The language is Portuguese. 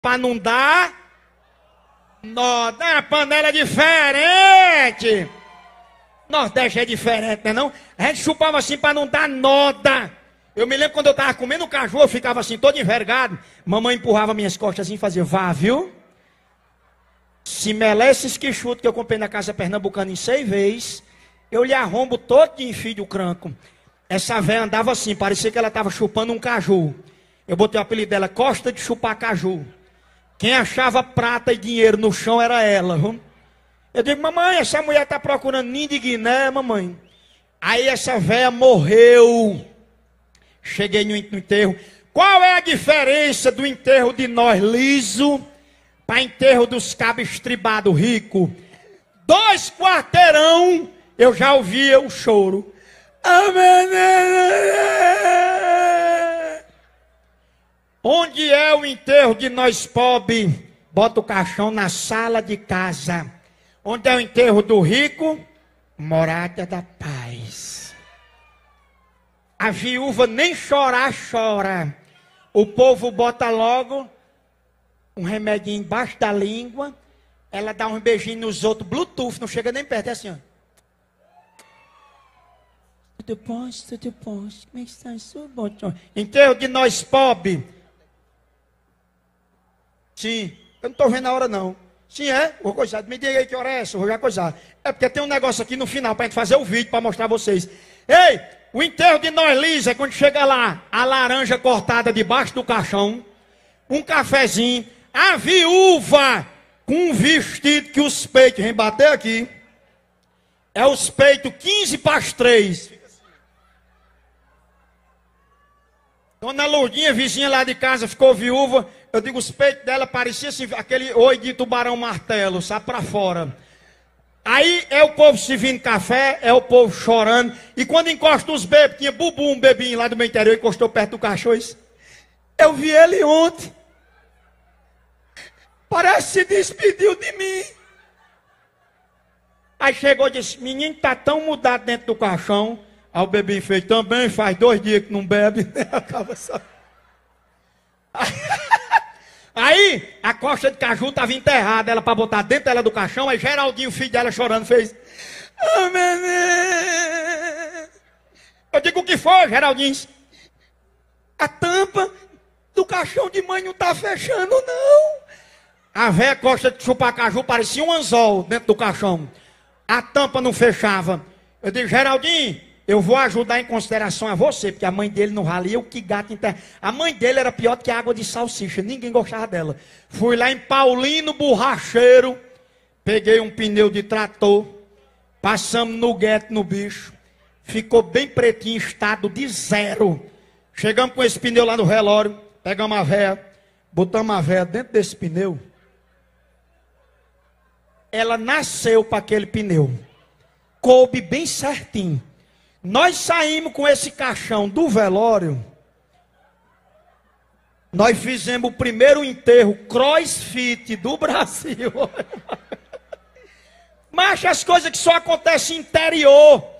para não dar nó. É A panela é diferente. Nordeste é diferente, não é não? A gente chupava assim para não dar noda. Eu me lembro quando eu estava comendo caju, eu ficava assim, todo envergado. Mamãe empurrava minhas costas assim e fazia, vá, viu? Se melece esse chuto que eu comprei na Casa Pernambucana em seis vezes, eu lhe arrombo todo de enfio cranco. Essa véia andava assim, parecia que ela estava chupando um caju. Eu botei o apelido dela, Costa de Chupar Caju. Quem achava prata e dinheiro no chão era ela. Viu? Eu digo, mamãe, essa mulher está procurando ninho de Guiné, mamãe. Aí essa véia morreu. Cheguei no enterro. Qual é a diferença do enterro de nós liso para enterro dos cabos estribados rico? Dois quarteirão, eu já ouvia o choro. Amém. Ah, Onde é o enterro de nós pobres? Bota o caixão na sala de casa. Onde é o enterro do rico? Morada da paz. A viúva nem chorar, chora. O povo bota logo um remedinho embaixo da língua. Ela dá um beijinho nos outros, Bluetooth, não chega nem perto, é assim, ó. Tudo bom, tudo bom, como é que está? Enterro de nós pobres Sim, eu não estou vendo a hora não. Sim, é? Vou coisar. Me diga aí que hora é essa, vou já coisar. É porque tem um negócio aqui no final para gente fazer o vídeo para mostrar a vocês. Ei, o enterro de nós quando chega lá, a laranja cortada debaixo do caixão, um cafezinho, a viúva com um vestido que os peitos, vem bater aqui, é os peitos 15 para as 3, Quando a Lourdinha, vizinha lá de casa, ficou viúva, eu digo, os peitos dela pareciam assim, aquele oi de tubarão martelo, sai para fora. Aí é o povo servindo café, é o povo chorando. E quando encosta os bebês, tinha Bubu, um bebinho lá do meu interior, encostou perto do cachorro e eu vi ele ontem. Parece se despediu de mim. Aí chegou e disse, menino tá tão mudado dentro do caixão, Aí o bebinho fez também, faz dois dias que não bebe. Acaba só. Aí a costa de caju estava enterrada, ela para botar dentro dela do caixão, aí Geraldinho, filho dela, chorando, fez. Oh, Eu digo o que foi, Geraldinho? A tampa do caixão de mãe não tá fechando, não. A velha costa de chupar caju parecia um anzol dentro do caixão. A tampa não fechava. Eu digo, Geraldinho, eu vou ajudar em consideração a você, porque a mãe dele não ralia o que gato inter... A mãe dele era pior do que água de salsicha, ninguém gostava dela. Fui lá em Paulino Borracheiro, peguei um pneu de trator, passamos no gueto no bicho, ficou bem pretinho, estado de zero. Chegamos com esse pneu lá no relógio, pegamos a véia, botamos a véia dentro desse pneu. Ela nasceu para aquele pneu. Coube bem certinho nós saímos com esse caixão do velório. Nós fizemos o primeiro enterro crossfit do Brasil. Mas as coisas que só acontecem interior.